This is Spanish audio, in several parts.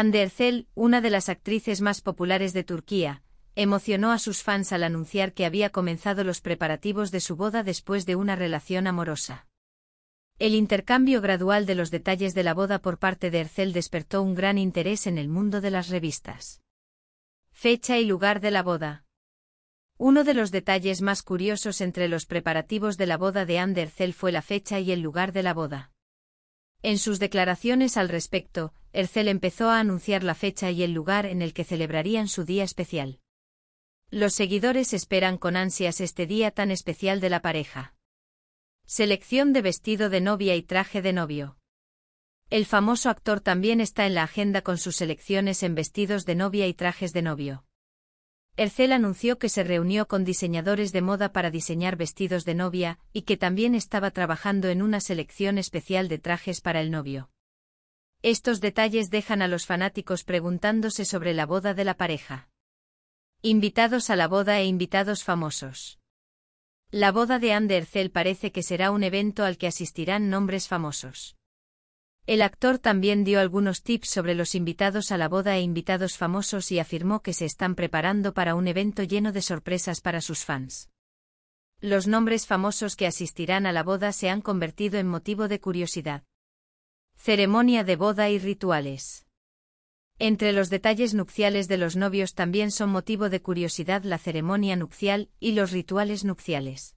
Ercel, una de las actrices más populares de Turquía, emocionó a sus fans al anunciar que había comenzado los preparativos de su boda después de una relación amorosa. El intercambio gradual de los detalles de la boda por parte de Ercel despertó un gran interés en el mundo de las revistas. Fecha y lugar de la boda. Uno de los detalles más curiosos entre los preparativos de la boda de Ercel fue la fecha y el lugar de la boda. En sus declaraciones al respecto, Ercel empezó a anunciar la fecha y el lugar en el que celebrarían su día especial. Los seguidores esperan con ansias este día tan especial de la pareja. Selección de vestido de novia y traje de novio. El famoso actor también está en la agenda con sus selecciones en vestidos de novia y trajes de novio. Ercel anunció que se reunió con diseñadores de moda para diseñar vestidos de novia y que también estaba trabajando en una selección especial de trajes para el novio. Estos detalles dejan a los fanáticos preguntándose sobre la boda de la pareja. Invitados a la boda e invitados famosos. La boda de Ander parece que será un evento al que asistirán nombres famosos. El actor también dio algunos tips sobre los invitados a la boda e invitados famosos y afirmó que se están preparando para un evento lleno de sorpresas para sus fans. Los nombres famosos que asistirán a la boda se han convertido en motivo de curiosidad. Ceremonia de boda y rituales. Entre los detalles nupciales de los novios también son motivo de curiosidad la ceremonia nupcial y los rituales nupciales.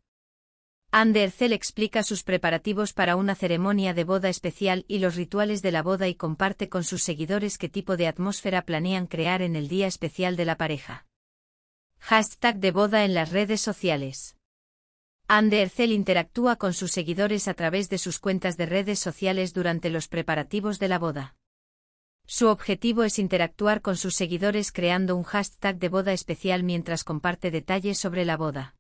Anderzel explica sus preparativos para una ceremonia de boda especial y los rituales de la boda y comparte con sus seguidores qué tipo de atmósfera planean crear en el día especial de la pareja. Hashtag de boda en las redes sociales. Andercel interactúa con sus seguidores a través de sus cuentas de redes sociales durante los preparativos de la boda. Su objetivo es interactuar con sus seguidores creando un hashtag de boda especial mientras comparte detalles sobre la boda.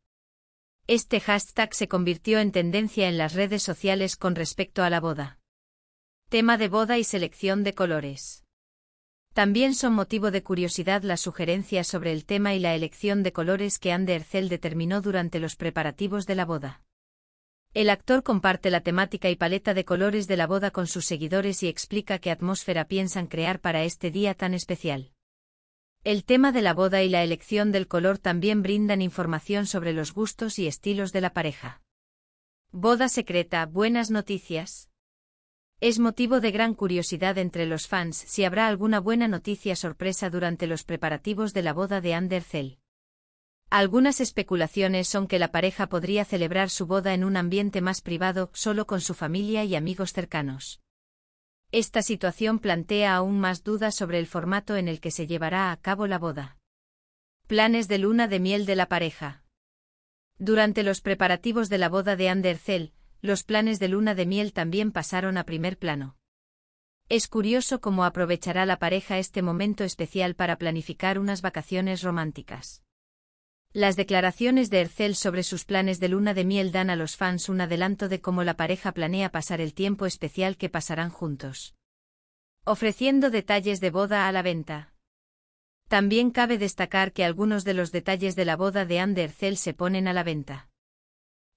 Este hashtag se convirtió en tendencia en las redes sociales con respecto a la boda. Tema de boda y selección de colores. También son motivo de curiosidad las sugerencias sobre el tema y la elección de colores que Anne determinó durante los preparativos de la boda. El actor comparte la temática y paleta de colores de la boda con sus seguidores y explica qué atmósfera piensan crear para este día tan especial. El tema de la boda y la elección del color también brindan información sobre los gustos y estilos de la pareja. Boda secreta, buenas noticias. Es motivo de gran curiosidad entre los fans si habrá alguna buena noticia sorpresa durante los preparativos de la boda de Anderzell. Algunas especulaciones son que la pareja podría celebrar su boda en un ambiente más privado, solo con su familia y amigos cercanos. Esta situación plantea aún más dudas sobre el formato en el que se llevará a cabo la boda. Planes de luna de miel de la pareja. Durante los preparativos de la boda de Anderzell, los planes de luna de miel también pasaron a primer plano. Es curioso cómo aprovechará la pareja este momento especial para planificar unas vacaciones románticas. Las declaraciones de Ercel sobre sus planes de luna de miel dan a los fans un adelanto de cómo la pareja planea pasar el tiempo especial que pasarán juntos. Ofreciendo detalles de boda a la venta. También cabe destacar que algunos de los detalles de la boda de Ander Hercel se ponen a la venta.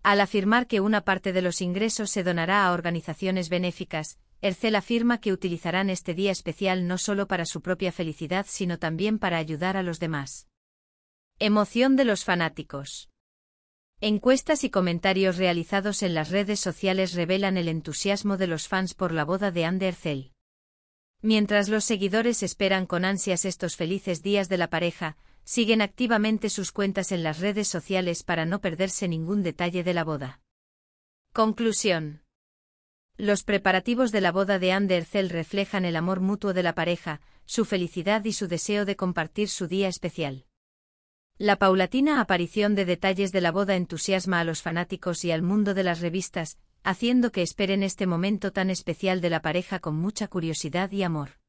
Al afirmar que una parte de los ingresos se donará a organizaciones benéficas, Ercel e afirma que utilizarán este día especial no solo para su propia felicidad sino también para ayudar a los demás. Emoción de los fanáticos. Encuestas y comentarios realizados en las redes sociales revelan el entusiasmo de los fans por la boda de Ander Ercel. Mientras los seguidores esperan con ansias estos felices días de la pareja, siguen activamente sus cuentas en las redes sociales para no perderse ningún detalle de la boda. Conclusión. Los preparativos de la boda de Anderzel reflejan el amor mutuo de la pareja, su felicidad y su deseo de compartir su día especial. La paulatina aparición de detalles de la boda entusiasma a los fanáticos y al mundo de las revistas, haciendo que esperen este momento tan especial de la pareja con mucha curiosidad y amor.